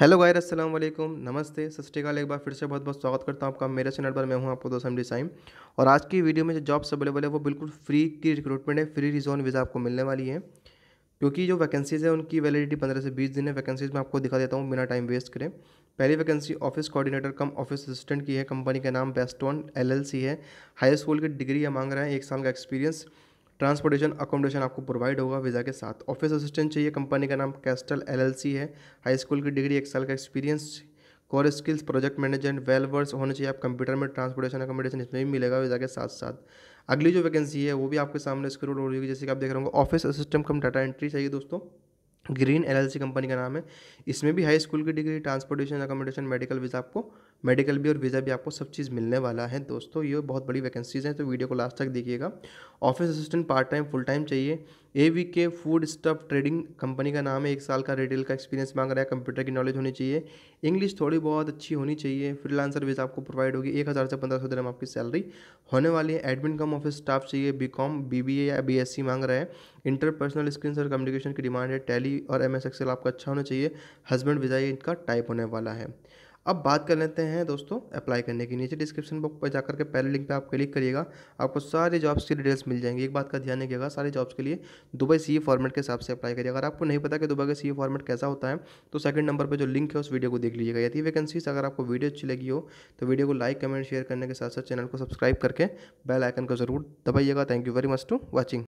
hello गायर असलम नमस्ते सस्टेकाल एक बार फिर से बहुत बहुत स्वागत करता हूं आपका मेरे चैनल पर मैं हूं आपको दोस्तम डिसाइम और आज की वीडियो में जो जॉब्स अवेलेबल है वो बिल्कुल फ्री की रिक्रूटमेंट है फ्री रिजोन वीज़ा आपको मिलने वाली है क्योंकि जो वैकेंसीज़ है उनकी वैलिडिटी पंद्रह से बीस दिन है वैकेंसीज़ में आपको दिखा देता हूँ बिना टाइम वेस्ट करें पहली vacancy office coordinator cum office assistant की है कंपनी का नाम बेस्टॉन एल है हाई स्कूल की डिग्री या मांग रहे हैं एक साल का एक्सपीरियंस ट्रांसपोर्टेशन अकोमोडेशन आपको प्रोवाइड होगा वीज़ा के साथ ऑफिस असिस्टेंट चाहिए कंपनी का नाम कैस्टल एलएलसी है हाई स्कूल की डिग्री एक साल का experience core skills project management well versed होने चाहिए आप कंप्यूटर में ट्रांसपोर्टेशन अकोमोडेशन इसमें भी मिलेगा वीज़ा के साथ साथ अगली जो वैकेंसी है वो भी आपके सामने स्क्रोल हो रही है जैसे कि आप देख रहे होंगे office assistant cum data entry चाहिए दोस्तों ग्रीन एलएलसी कंपनी का नाम है इसमें भी हाई स्कूल की degree transportation accommodation medical visa आपको मेडिकल भी और वीज़ा भी आपको सब चीज़ मिलने वाला है दोस्तों ये बहुत बड़ी वैकेंसीज़ हैं तो वीडियो को लास्ट तक देखिएगा office assistant part time full time चाहिए A V K food stuff trading company का नाम है एक साल का रिटेल का एक्सपीरियंस मांग रहा है कंप्यूटर की नॉलेज होनी चाहिए इंग्लिश थोड़ी बहुत अच्छी होनी चाहिए फ्रीलांसर वीज़ा आपको प्रोवाइड होगी एक हज़ार से पंद्रह सौ दिन आपकी सैलरी होने वाली है एडमिन कम ऑफिस स्टाफ चाहिए B com B B A या बी एस सी मांग रहा है इंटरपर्सनल स्किल्स और कम्युनिकेशन की डिमांड है टैली और एम एस एक्सेल आपका अच्छा होना चाहिए हस्बैंड वीज़ा ये इनका टाइप होने वाला है अब बात कर लेते हैं दोस्तों अप्लाई करने की नीचे डिस्क्रिप्शन बॉक्स पर जाकर के पहले लिंक पे आप क्लिक करिएगा आपको सारे जॉब्स की डिटेल्स मिल जाएंगी एक बात का ध्यान रखिएगा सारे जॉब्स के लिए दुबई सी फॉर्मेट e के हिसाब से अप्लाई करिए अगर आपको नहीं पता कि दुबई का सी फॉर्मेट e कैसा होता है तो सेकंड नंबर पर जो लिंक है उस वीडियो को देख लीजिएगा यदि वैकेंसीज अगर आपको वीडियो अच्छी लगी हो तो वीडियो को लाइक कमेंट शेयर करने के साथ साथ चैनल को सब्सक्राइब करके बेल आइकन को जरूर दबाइएगा thank you very much to watching